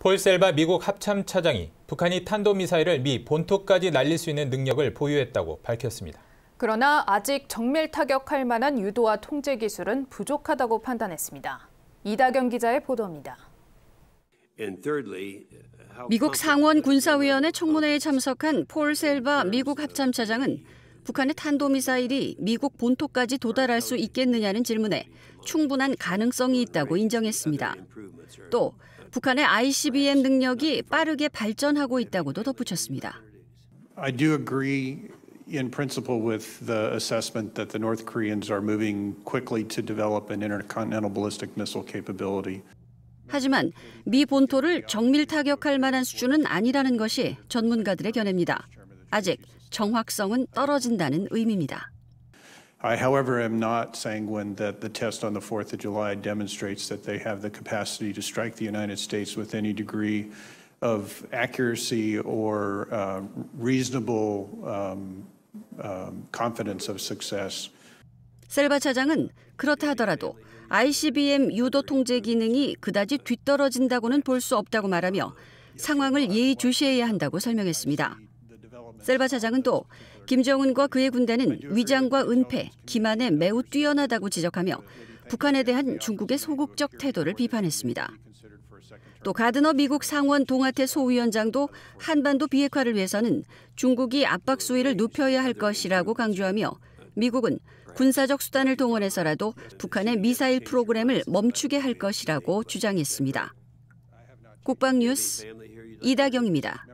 폴셀바 미국 합참 차장이 북한이 탄도미사일을 미 본토까지 날릴 수 있는 능력을 보유했다고 밝혔습니다. 그러나 아직 정밀 타격할 만한 유도와 통제 기술은 부족하다고 판단했습니다. 이다경 기자의 보도입니다. 미국 상원 군사위원회 청문회에 참석한 폴 셀바 미국 합참차장은 북한의 탄도미사일이 미국 본토까지 도달할 수 있겠느냐는 질문에 충분한 가능성이 있다고 인정했습니다. 또 북한의 ICBM 능력이 빠르게 발전하고 있다고도 덧붙였습니다. I do agree in principle with the assessment that the North Koreans are moving quickly to develop an intercontinental ballistic missile capability. 하지만 미 본토를 정밀 타격할 만한 수준은 아니라는 것이 전문가들의 견해입니다. 아직 정확성은 떨어진다는 의미입니다. I, however, am not sanguine that the test on the 4th of July demonstrates that they have the capacity to strike the United States with any degree of accuracy or uh, reasonable um, um, confidence of success. 셀바 차장은 그렇다 하더라도 ICBM 유도 통제 기능이 그다지 뒤떨어진다고는 볼 수 없다고 말하며 상황을 예의주시해야 한다고 설명했습니다. 네. 셀바 차장은 또 김정은과 그의 군대는 위장과 은폐, 기만에 매우 뛰어나다고 지적하며 북한에 대한 중국의 그 소극적 태도를 비판했습니다. 또 가드너 미국 상원 동아태 소위원장도 한반도 비핵화를 위해서는 중국이 압박 수위를 높여야할 것이라고 강조하며 미국은 군사적 수단을 동원해서라도 북한의 미사일 프로그램을 멈추게 할 것이라고 주장했습니다. 국방뉴스 이다경입니다.